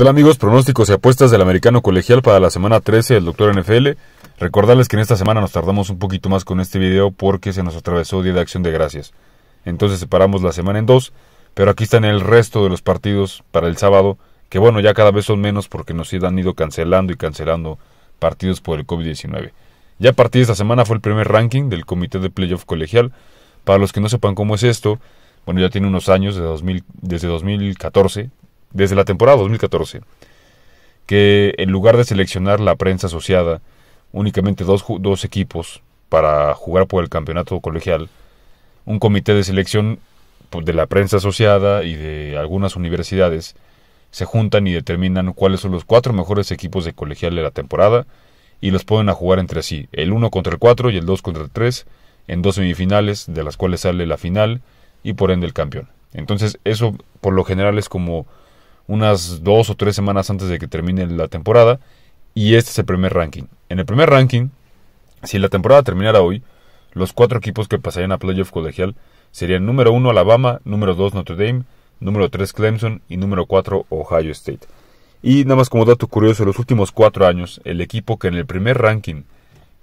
Hola amigos, pronósticos y apuestas del americano colegial para la semana 13 del Doctor NFL. Recordarles que en esta semana nos tardamos un poquito más con este video porque se nos atravesó Día de Acción de Gracias. Entonces separamos la semana en dos, pero aquí están el resto de los partidos para el sábado, que bueno, ya cada vez son menos porque nos han ido cancelando y cancelando partidos por el COVID-19. Ya a partir de esta semana fue el primer ranking del Comité de Playoff Colegial. Para los que no sepan cómo es esto, bueno, ya tiene unos años, desde, 2000, desde 2014, desde la temporada 2014, que en lugar de seleccionar la prensa asociada, únicamente dos, dos equipos para jugar por el campeonato colegial, un comité de selección pues, de la prensa asociada y de algunas universidades se juntan y determinan cuáles son los cuatro mejores equipos de colegial de la temporada y los ponen a jugar entre sí, el uno contra el 4 y el 2 contra el tres, en dos semifinales, de las cuales sale la final y por ende el campeón. Entonces eso por lo general es como unas dos o tres semanas antes de que termine la temporada. Y este es el primer ranking. En el primer ranking, si la temporada terminara hoy, los cuatro equipos que pasarían a playoff colegial serían número uno Alabama, número dos Notre Dame, número tres Clemson y número 4 Ohio State. Y nada más como dato curioso, los últimos cuatro años, el equipo que en el primer ranking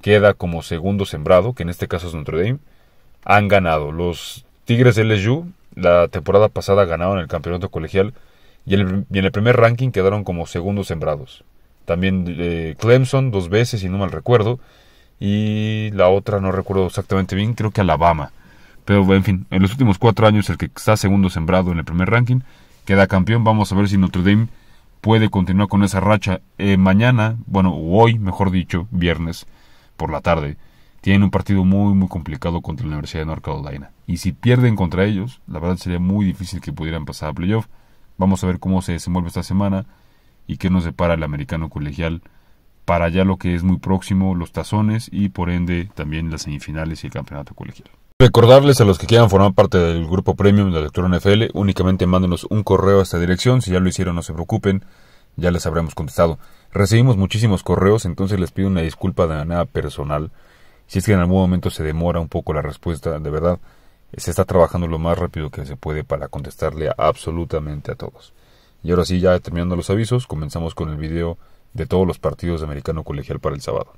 queda como segundo sembrado, que en este caso es Notre Dame, han ganado. Los Tigres de LSU la temporada pasada ganaron el campeonato colegial y en el, primer ranking quedaron como segundos sembrados. También eh, Clemson dos veces, si no mal recuerdo, y la otra no recuerdo exactamente bien, creo que Alabama. Pero en fin, en los últimos cuatro años el que está segundo sembrado en el primer ranking queda campeón. Vamos a ver si Notre Dame puede continuar con esa racha. Eh, mañana, bueno, hoy, mejor dicho, viernes por la tarde, tienen un partido muy, muy complicado contra la Universidad de North Carolina. Y si pierden contra ellos, la verdad sería muy difícil que pudieran pasar a playoff. Vamos a ver cómo se desenvuelve esta semana y qué nos depara el americano colegial para ya lo que es muy próximo, los tazones y por ende también las semifinales y el campeonato colegial. Recordarles a los que quieran formar parte del grupo premium de la lectura NFL, únicamente mándenos un correo a esta dirección, si ya lo hicieron no se preocupen, ya les habremos contestado. Recibimos muchísimos correos, entonces les pido una disculpa de manera personal, si es que en algún momento se demora un poco la respuesta, de verdad se está trabajando lo más rápido que se puede para contestarle a absolutamente a todos. Y ahora sí, ya terminando los avisos, comenzamos con el video de todos los partidos de americano colegial para el sábado.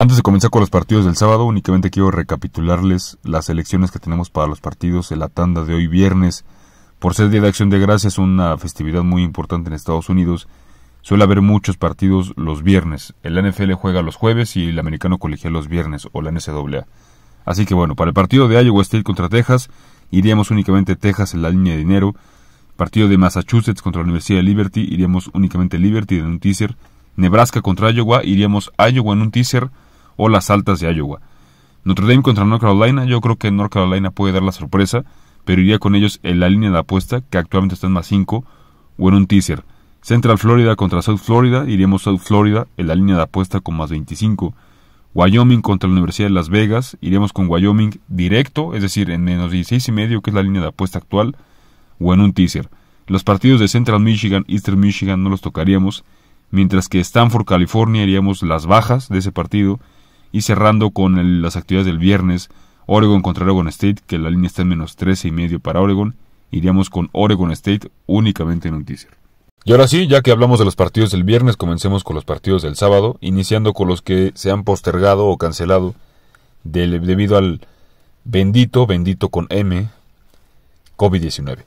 Antes de comenzar con los partidos del sábado, únicamente quiero recapitularles las elecciones que tenemos para los partidos en la tanda de hoy viernes. Por ser Día de Acción de Gracias, una festividad muy importante en Estados Unidos, suele haber muchos partidos los viernes. El NFL juega los jueves y el americano colegial los viernes, o la NCAA. Así que bueno, para el partido de Iowa State contra Texas, iríamos únicamente Texas en la línea de dinero. Partido de Massachusetts contra la Universidad de Liberty, iríamos únicamente Liberty en un teaser. Nebraska contra Iowa, iríamos Iowa en un teaser o las altas de Iowa. Notre Dame contra North Carolina, yo creo que North Carolina puede dar la sorpresa pero iría con ellos en la línea de apuesta, que actualmente está en más 5, o en un teaser. Central Florida contra South Florida, iríamos South Florida en la línea de apuesta con más 25. Wyoming contra la Universidad de Las Vegas, iríamos con Wyoming directo, es decir, en menos 16 y medio, que es la línea de apuesta actual, o en un teaser. Los partidos de Central Michigan, Eastern Michigan no los tocaríamos, mientras que Stanford, California, iríamos las bajas de ese partido, y cerrando con las actividades del viernes, Oregon contra Oregon State, que la línea está en menos 13 y medio para Oregon. Iríamos con Oregon State únicamente en un Y ahora sí, ya que hablamos de los partidos del viernes, comencemos con los partidos del sábado, iniciando con los que se han postergado o cancelado debido al bendito, bendito con M, COVID-19.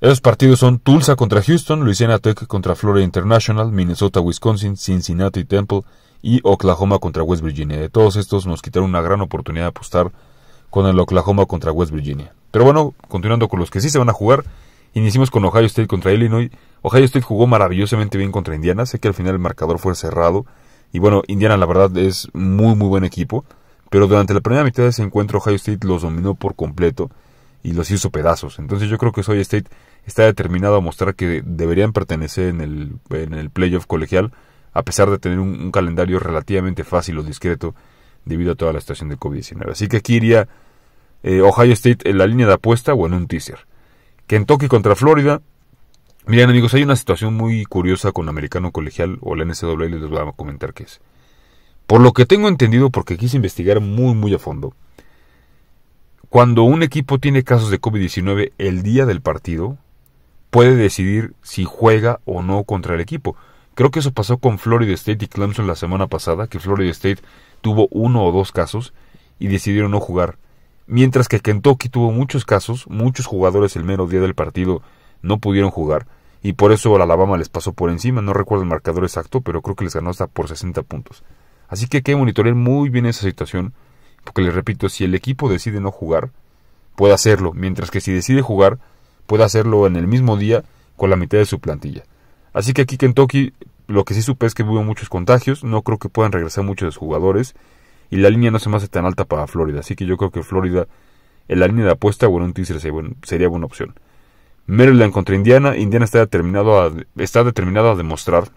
Esos partidos son Tulsa contra Houston, Louisiana Tech contra Florida International, Minnesota, Wisconsin, Cincinnati Temple, y Oklahoma contra West Virginia. De todos estos nos quitaron una gran oportunidad de apostar con el Oklahoma contra West Virginia. Pero bueno, continuando con los que sí se van a jugar, iniciamos con Ohio State contra Illinois. Ohio State jugó maravillosamente bien contra Indiana, sé que al final el marcador fue cerrado y bueno, Indiana la verdad es muy muy buen equipo, pero durante la primera mitad de ese encuentro Ohio State los dominó por completo y los hizo pedazos. Entonces yo creo que Ohio State está determinado a mostrar que deberían pertenecer en el, en el playoff colegial a pesar de tener un, calendario relativamente fácil o discreto debido a toda la situación de COVID-19. Así que aquí iría eh, Ohio State en la línea de apuesta o en un teaser. Kentucky contra Florida. Miren amigos, hay una situación muy curiosa con Americano Colegial o la NCAA, les voy a comentar qué es. Por lo que tengo entendido, porque quise investigar muy muy a fondo, cuando un equipo tiene casos de COVID-19 el día del partido, puede decidir si juega o no contra el equipo. Creo que eso pasó con Florida State y Clemson la semana pasada, que Florida State tuvo uno o dos casos y decidieron no jugar. Mientras que Kentucky tuvo muchos casos, muchos jugadores el mero día del partido no pudieron jugar y por eso Alabama les pasó por encima, no recuerdo el marcador exacto, pero creo que les ganó hasta por 60 puntos. Así que hay que monitorear muy bien esa situación, porque les repito, si el equipo decide no jugar, puede hacerlo, mientras que si decide jugar, puede hacerlo en el mismo día con la mitad de su plantilla. Así que aquí Kentucky lo que sí supe es que hubo muchos contagios, no creo que puedan regresar muchos de jugadores y la línea no se me hace tan alta para Florida, así que yo creo que Florida en la línea de apuesta o un teaser sería buena opción. Maryland contra Indiana, Indiana está determinado a, está determinado a demostrar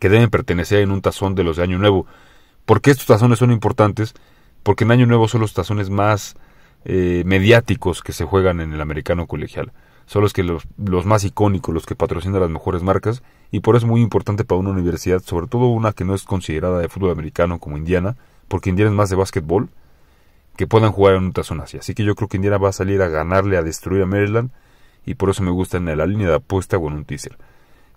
que deben pertenecer en un tazón de los de Año Nuevo. ¿Por qué estos tazones son importantes? Porque en Año Nuevo son los tazones más eh, mediáticos que se juegan en el americano colegial. Son los, que los, más icónicos, los que patrocinan las mejores marcas, y por eso es muy importante para una universidad, sobre todo una que no es considerada de fútbol americano como Indiana, porque Indiana es más de básquetbol, que puedan jugar en otras zonas así. Así que yo creo que Indiana va a salir a ganarle, a destruir a Maryland, y por eso me gusta en la línea de apuesta o en un teaser.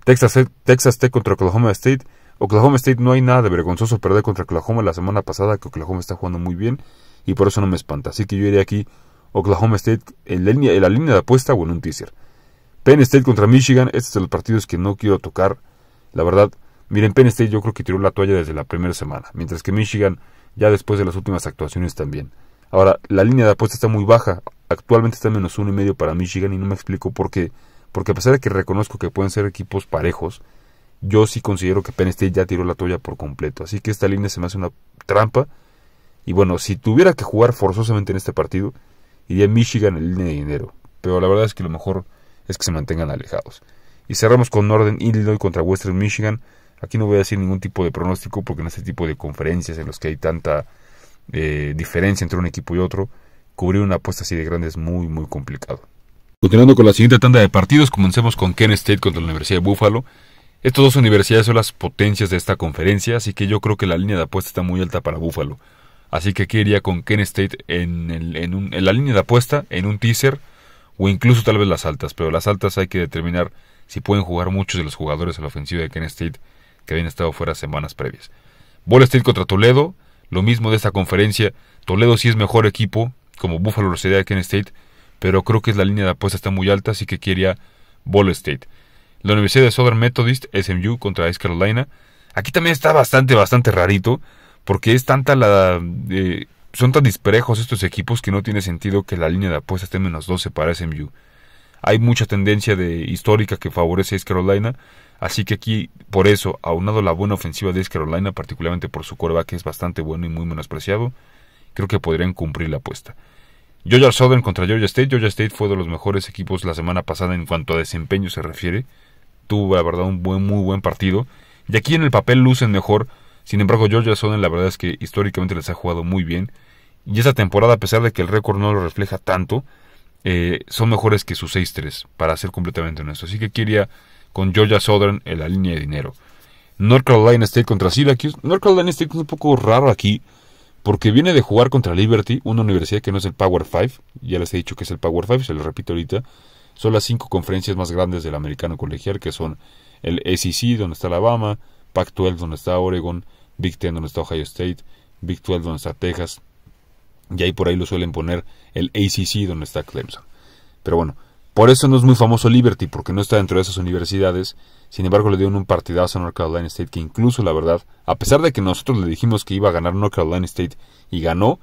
Texas, e, Texas Tech contra Oklahoma State. Oklahoma State no hay nada de vergonzoso perder contra Oklahoma la semana pasada, que Oklahoma está jugando muy bien y por eso no me espanta. Así que yo iré aquí Oklahoma State en la, línea, la línea de apuesta o en un teaser. Penn State contra Michigan, estos son los partidos que no quiero tocar. La verdad, miren, Penn State yo creo que tiró la toalla desde la primera semana, mientras que Michigan ya después de las últimas actuaciones también. Ahora, la línea de apuesta está muy baja, actualmente está menos uno y medio para Michigan y no me explico por qué, porque a pesar de que reconozco que pueden ser equipos parejos, yo sí considero que Penn State ya tiró la toalla por completo, así que esta línea se me hace una trampa y bueno, si tuviera que jugar forzosamente en este partido, iría Michigan en línea de dinero. Pero la verdad es que lo mejor es que se mantengan alejados. Y cerramos con Northern Illinois contra Western Michigan. Aquí no voy a decir ningún tipo de pronóstico porque en este tipo de conferencias en los que hay tanta eh, diferencia entre un equipo y otro, cubrir una apuesta así de grande es muy, muy complicado. Continuando con la siguiente tanda de partidos, comencemos con Kent State contra la Universidad de Buffalo. Estas dos universidades son las potencias de esta conferencia, así que yo creo que la línea de apuesta está muy alta para Buffalo. Así que aquí iría con Ken State en, la línea de apuesta, en un teaser o incluso tal vez las altas. Pero las altas hay que determinar si pueden jugar muchos de los jugadores a la ofensiva de Ken State que habían estado fuera semanas previas. Ball State contra Toledo, lo mismo de esta conferencia. Toledo sí es mejor equipo, como Buffalo lo sería de Kent State, pero creo que la línea de apuesta está muy alta, así que quería Ball State. La Universidad de Southern Methodist, SMU contra Ice Carolina. Aquí también está bastante, bastante rarito porque es tanta la... Eh, son tan disparejos estos equipos que no tiene sentido que la línea de apuesta esté menos 12 para SMU. Hay mucha tendencia de histórica que favorece a East Carolina, así que aquí, por eso, aunado la buena ofensiva de East Carolina, particularmente por su cuerva que es bastante bueno y muy menospreciado, creo que podrían cumplir la apuesta. Georgia Southern contra Georgia State. Georgia State fue de los mejores equipos la semana pasada en cuanto a desempeño se refiere. Tuvo, la verdad, un buen, muy buen partido. Y aquí en el papel lucen mejor sin embargo, Georgia Southern la verdad es que históricamente les ha jugado muy bien. Y esta temporada, a pesar de que el récord no lo refleja tanto, eh, son mejores que sus 6-3, para ser completamente honesto. Así que quería con Georgia Southern en la línea de dinero. North Carolina State contra Syracuse. North Carolina State es un poco raro aquí, porque viene de jugar contra Liberty, una universidad que no es el Power 5. Ya les he dicho que es el Power 5, se lo repito ahorita. Son las cinco conferencias más grandes del americano colegial, que son el SEC, donde está Alabama, Pac-12, donde está Oregon, Big Ten donde está Ohio State, Big 12 donde está Texas, y ahí por ahí lo suelen poner el ACC donde está Clemson. Pero bueno, por eso no es muy famoso Liberty, porque no está dentro de esas universidades. Sin embargo, le dieron un partidazo a North Carolina State que incluso, la verdad, a pesar de que nosotros le dijimos que iba a ganar North Carolina State y ganó,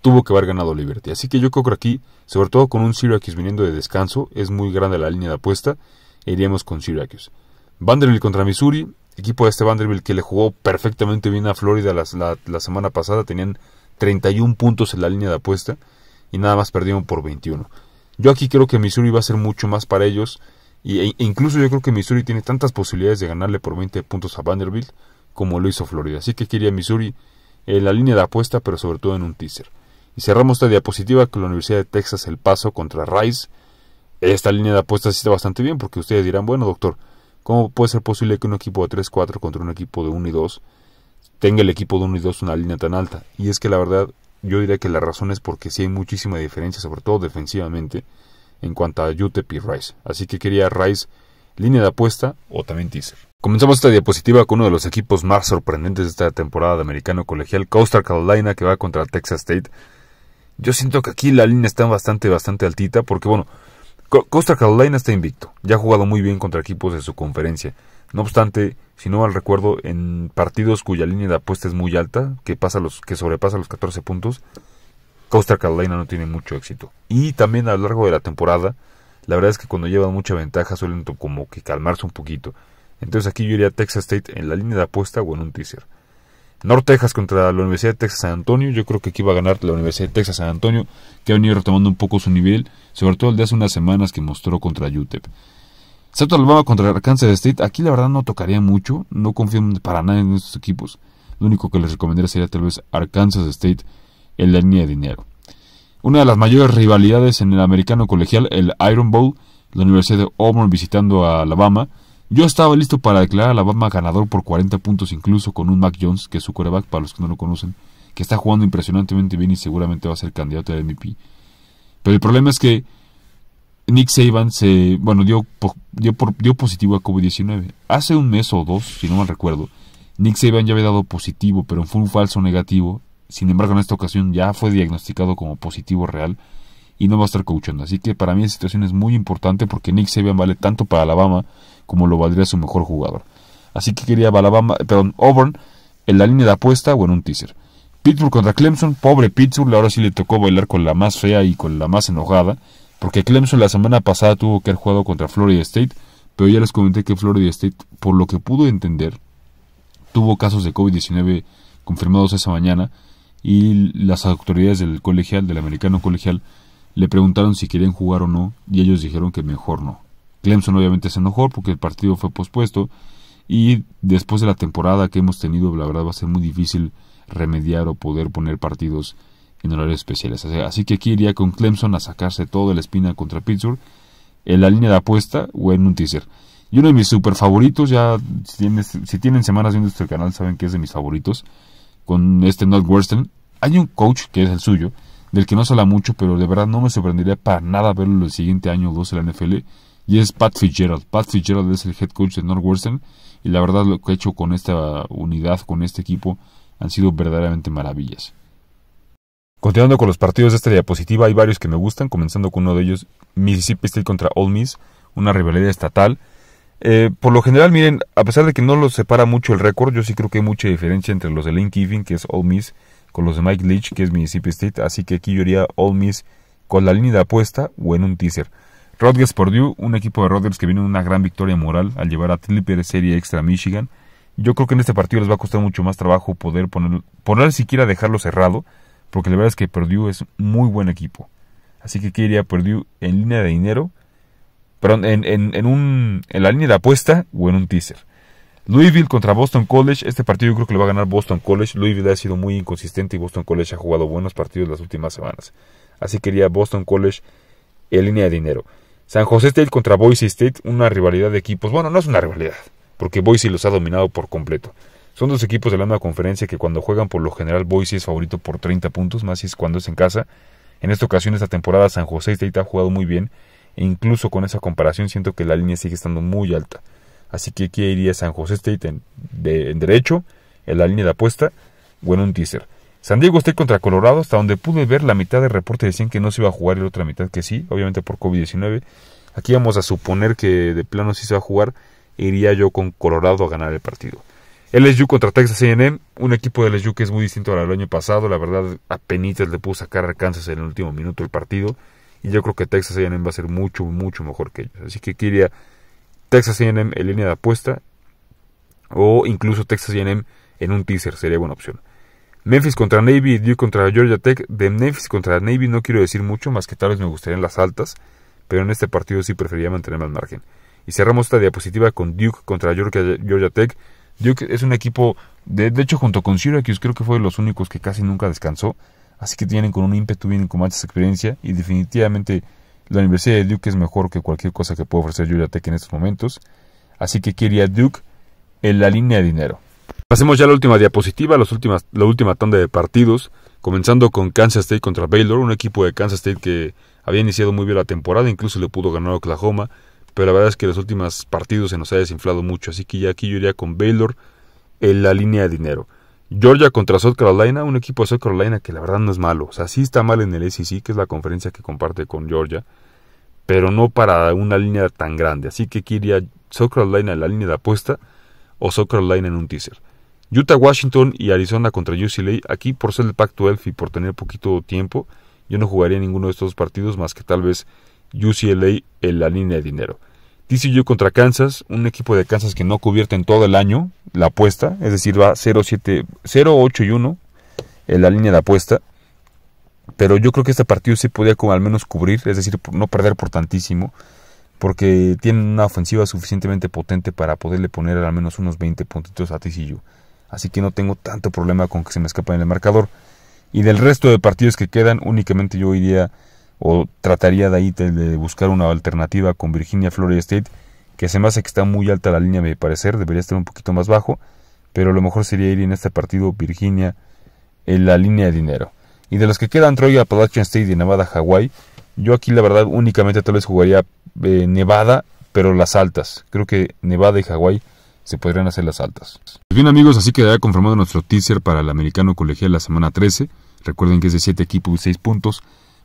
tuvo que haber ganado Liberty. Así que yo creo que aquí, sobre todo con un Syracuse viniendo de descanso, es muy grande la línea de apuesta, e iríamos con Syracuse. Vanderbilt contra Missouri, equipo de este Vanderbilt que le jugó perfectamente bien a Florida la, semana pasada, tenían 31 puntos en la línea de apuesta y nada más perdieron por 21. Yo aquí creo que Missouri va a ser mucho más para ellos. E, e incluso yo creo que Missouri tiene tantas posibilidades de ganarle por 20 puntos a Vanderbilt como lo hizo Florida. Así que quería Missouri en la línea de apuesta, pero sobre todo en un teaser. Y cerramos esta diapositiva con la Universidad de Texas El Paso contra Rice. Esta línea de apuesta sí está bastante bien porque ustedes dirán, bueno doctor, ¿Cómo puede ser posible que un equipo de 3-4 contra un equipo de 1 y 2 tenga el equipo de 1 y 2 una línea tan alta? Y es que la verdad, yo diría que la razón es porque sí hay muchísima diferencia, sobre todo defensivamente, en cuanto a UTP y Rice. Así que quería Rice línea de apuesta o también teaser. Comenzamos esta diapositiva con uno de los equipos más sorprendentes de esta temporada de americano colegial, Coastal Carolina, que va contra Texas State. Yo siento que aquí la línea está bastante, bastante altita, porque bueno, Costa Carolina está invicto, ya ha jugado muy bien contra equipos de su conferencia. No obstante, si no mal recuerdo, en partidos cuya línea de apuesta es muy alta, que, pasa los, que sobrepasa los 14 puntos, Costa Carolina no tiene mucho éxito. Y también a lo largo de la temporada, la verdad es que cuando llevan mucha ventaja suelen como que calmarse un poquito. Entonces aquí yo iría a Texas State en la línea de apuesta o en un teaser. North Texas contra la Universidad de Texas San Antonio. Yo creo que aquí va a ganar la Universidad de Texas San Antonio, que ha venido retomando un poco su nivel, sobre todo el de hace unas semanas que mostró contra UTEP. Excepto Alabama contra Arkansas State, aquí la verdad no tocaría mucho, no confío para nada en estos equipos. Lo único que les recomendaría sería tal vez Arkansas State en la línea de dinero. Una de las mayores rivalidades en el americano colegial, el Iron Bowl, la Universidad de Auburn visitando a Alabama, yo estaba listo para declarar a Alabama ganador por 40 puntos, incluso con un Mac Jones, que es su quarterback, para los que no lo conocen, que está jugando impresionantemente bien y seguramente va a ser candidato al MVP. Pero el problema es que Nick Saban se, bueno, dio, dio, dio positivo a COVID-19. Hace un mes o dos, si no mal recuerdo, Nick Saban ya había dado positivo, pero fue un falso negativo. Sin embargo, en esta ocasión ya fue diagnosticado como positivo real y no va a estar coachando. Así que para mí esta situación es muy importante porque Nick Saban vale tanto para Alabama como lo valdría su mejor jugador. Así que quería Alabama, perdón, Auburn en la línea de apuesta o en un teaser. Pittsburgh contra Clemson, pobre Pittsburgh, ahora sí le tocó bailar con la más fea y con la más enojada, porque Clemson la semana pasada tuvo que haber jugado contra Florida State, pero ya les comenté que Florida State, por lo que pudo entender, tuvo casos de COVID-19 confirmados esa mañana y las autoridades del colegial, del americano colegial, le preguntaron si querían jugar o no y ellos dijeron que mejor no. Clemson obviamente se enojó porque el partido fue pospuesto y después de la temporada que hemos tenido, la verdad va a ser muy difícil remediar o poder poner partidos en horarios especiales. Así que aquí iría con Clemson a sacarse toda la espina contra Pittsburgh en la línea de apuesta o en un teaser. Y uno de mis super favoritos, ya si, si tienen semanas viendo este canal saben que es de mis favoritos, con este Northwestern. Hay un coach que es el suyo, del que no se habla mucho, pero de verdad no me sorprendería para nada verlo el siguiente año o dos en la NFL, y es Pat Fitzgerald. Pat Fitzgerald es el head coach de Northwestern, y la verdad lo que ha hecho con esta unidad, con este equipo, han sido verdaderamente maravillas. Continuando con los partidos de esta diapositiva, hay varios que me gustan, comenzando con uno de ellos, Mississippi State contra Ole Miss, una rivalidad estatal. Eh, por lo general, miren, a pesar de que no los separa mucho el récord, yo sí creo que hay mucha diferencia entre los de Lane que es Ole Miss, con los de Mike Leach, que es Mississippi State, así que aquí yo iría All Miss con la línea de apuesta o en un teaser. Rodgers Purdue, un equipo de Rodgers que viene una gran victoria moral al llevar a Tlipper serie extra Michigan. Yo creo que en este partido les va a costar mucho más trabajo poder poner, poner siquiera dejarlo cerrado, porque la verdad es que Perdue es muy buen equipo. Así que aquí iría Perdue en línea de dinero, perdón, en, en, en, un, en la línea de apuesta o en un teaser. Louisville contra Boston College. Este partido yo creo que lo va a ganar Boston College. Louisville ha sido muy inconsistente y Boston College ha jugado buenos partidos las últimas semanas. Así quería Boston College en línea de dinero. San José State contra Boise State, una rivalidad de equipos. Bueno, no es una rivalidad, porque Boise los ha dominado por completo. Son dos equipos de la misma conferencia que cuando juegan por lo general Boise es favorito por 30 puntos, más si es cuando es en casa. En esta ocasión, esta temporada, San José State ha jugado muy bien e incluso con esa comparación siento que la línea sigue estando muy alta. Así que aquí iría San José State en, derecho, en la línea de apuesta bueno un teaser. San Diego State contra Colorado, hasta donde pude ver la mitad del reporte decían que no se iba a jugar y la otra mitad que sí, obviamente por COVID-19. Aquí vamos a suponer que de plano sí se va a jugar, iría yo con Colorado a ganar el partido. LSU contra Texas A&M, un equipo de LSU que es muy distinto al año pasado, la verdad a apenas le pudo sacar a en el último minuto del partido y yo creo que Texas A&M va a ser mucho, mucho mejor que ellos. Así que aquí iría Texas AM en línea de apuesta o incluso Texas AM en un teaser sería buena opción. Memphis contra Navy y Duke contra Georgia Tech. De Memphis contra Navy no quiero decir mucho, más que tal vez me gustarían las altas, pero en este partido sí preferiría mantenerme al margen. Y cerramos esta diapositiva con Duke contra Georgia, Tech. Duke es un equipo, de, hecho, junto con Syracuse, creo que fue de los únicos que casi nunca descansó. Así que tienen con un ímpetu, bien con mucha experiencia y definitivamente la Universidad de Duke es mejor que cualquier cosa que pueda ofrecer Georgia Tech en estos momentos, así que quería Duke en la línea de dinero. Pasemos ya a la última diapositiva, últimas, la última tanda de partidos, comenzando con Kansas State contra Baylor, un equipo de Kansas State que había iniciado muy bien la temporada, incluso le pudo ganar a Oklahoma, pero la verdad es que los últimos partidos se nos ha desinflado mucho, así que ya aquí yo iría con Baylor en la línea de dinero. Georgia contra South Carolina, un equipo de South Carolina que la verdad no es malo. O sea, sí está mal en el SEC, que es la conferencia que comparte con Georgia, pero no para una línea tan grande. Así que aquí iría South Carolina en la línea de apuesta o South Carolina en un teaser. Utah, Washington y Arizona contra UCLA. Aquí, por ser el Pacto 12 y por tener poquito tiempo, yo no jugaría ninguno de estos partidos más que tal vez UCLA en la línea de dinero yo contra Kansas, un equipo de Kansas que no cubierta en todo el año la apuesta, es decir, va 0 8 y 1 en la línea de apuesta. Pero yo creo que este partido se podía como al menos cubrir, es decir, no perder por tantísimo, porque tienen una ofensiva suficientemente potente para poderle poner al menos unos 20 puntitos a TCU. Así que no tengo tanto problema con que se me escape en el marcador. Y del resto de partidos que quedan, únicamente yo iría o trataría de ahí de buscar una alternativa con Virginia Florida State, que se me hace que está muy alta la línea, Me parece, parecer, debería estar un poquito más bajo, pero lo mejor sería ir en este partido Virginia en la línea de dinero. Y de los que quedan Troy, Appalachian State y Nevada, Hawaii, yo aquí la verdad únicamente tal vez jugaría eh, Nevada, pero las altas. Creo que Nevada y Hawaii se podrían hacer las altas. Pues bien amigos, así quedará confirmado nuestro teaser para el americano colegial la semana 13. Recuerden que es de 7 equipos y 6 puntos.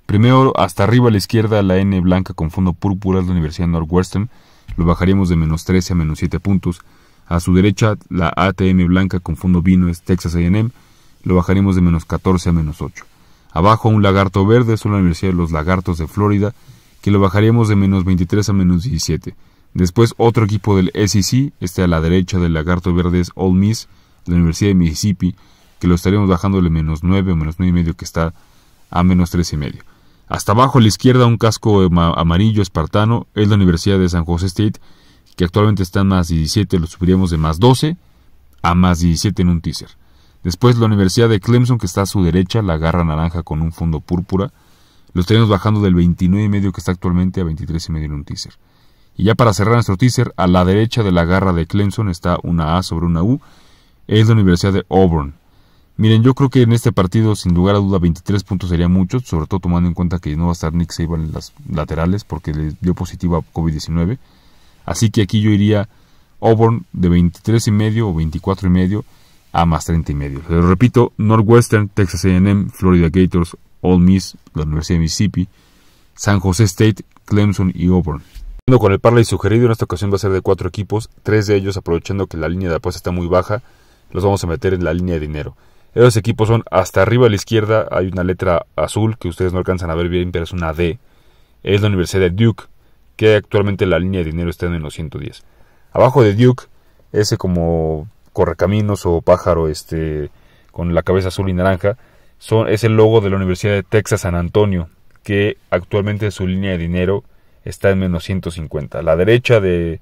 Primero, hasta arriba a la izquierda, la N blanca con fondo púrpura de la Universidad Northwestern, lo bajaríamos de menos 13 a menos 7 puntos. A su derecha, la ATM blanca con fondo vino es Texas AM, lo bajaríamos de menos 14 a menos 8. Abajo, un lagarto verde es la Universidad de los Lagartos de Florida, que lo bajaríamos de menos 23 a menos 17. Después, otro equipo del SEC, este a la derecha del lagarto verde es Ole Miss, la Universidad de Mississippi, que lo estaríamos bajando de menos 9 o menos 9 y medio que está a menos 13 y medio. Hasta abajo a la izquierda un casco amarillo espartano es la Universidad de San José State, que actualmente está en más 17, lo subiríamos de más 12 a más 17 en un teaser. Después la Universidad de Clemson, que está a su derecha, la garra naranja con un fondo púrpura. Los tenemos bajando del 29,5 que está actualmente a 23,5 en un teaser. Y ya para cerrar nuestro teaser, a la derecha de la garra de Clemson está una A sobre una U, es la Universidad de Auburn, Miren, yo creo que en este partido, sin lugar a duda, 23 puntos serían muchos, sobre todo tomando en cuenta que no va a estar Nick Saban en las laterales porque le dio positivo a COVID-19. Así que aquí yo iría Auburn de 23 y medio o 24 y medio a más 30 y medio. Les repito, Northwestern, Texas A&M, Florida Gators, Ole Miss, la Universidad de Mississippi, San José State, Clemson y Auburn. Con el parlay sugerido en esta ocasión va a ser de cuatro equipos, tres de ellos aprovechando que la línea de apuesta está muy baja, los vamos a meter en la línea de dinero. Esos equipos son hasta arriba a la izquierda, hay una letra azul que ustedes no alcanzan a ver bien, pero es una D. Es la Universidad de Duke, que actualmente la línea de dinero está en los 110. Abajo de Duke, ese como correcaminos o pájaro este con la cabeza azul y naranja, son, es el logo de la Universidad de Texas San Antonio, que actualmente su línea de dinero está en menos 150. A la derecha de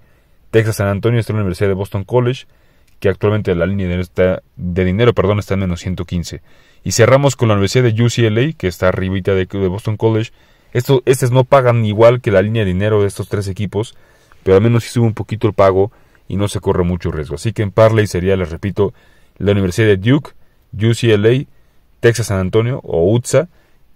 Texas San Antonio está la Universidad de Boston College, que actualmente la línea de dinero está, de dinero, perdón, está en menos 115. Y cerramos con la Universidad de UCLA, que está arribita de, Boston College. Estos, estos no pagan igual que la línea de dinero de estos tres equipos, pero al menos si sube un poquito el pago y no se corre mucho riesgo. Así que en Parley sería, les repito, la Universidad de Duke, UCLA, Texas San Antonio o UTSA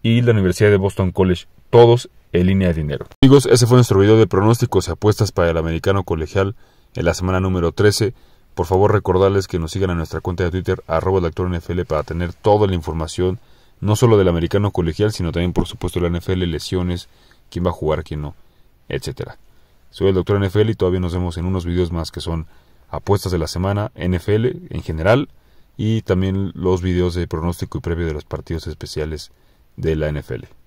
y la Universidad de Boston College, todos en línea de dinero. Amigos, ese fue nuestro video de pronósticos y apuestas para el americano colegial en la semana número 13. Por favor recordarles que nos sigan en nuestra cuenta de Twitter arroba doctor NFL para tener toda la información, no solo del americano colegial, sino también por supuesto de la NFL, lesiones, quién va a jugar, quién no, etcétera. Soy el doctor NFL y todavía nos vemos en unos videos más que son apuestas de la semana, NFL en general y también los videos de pronóstico y previo de los partidos especiales de la NFL.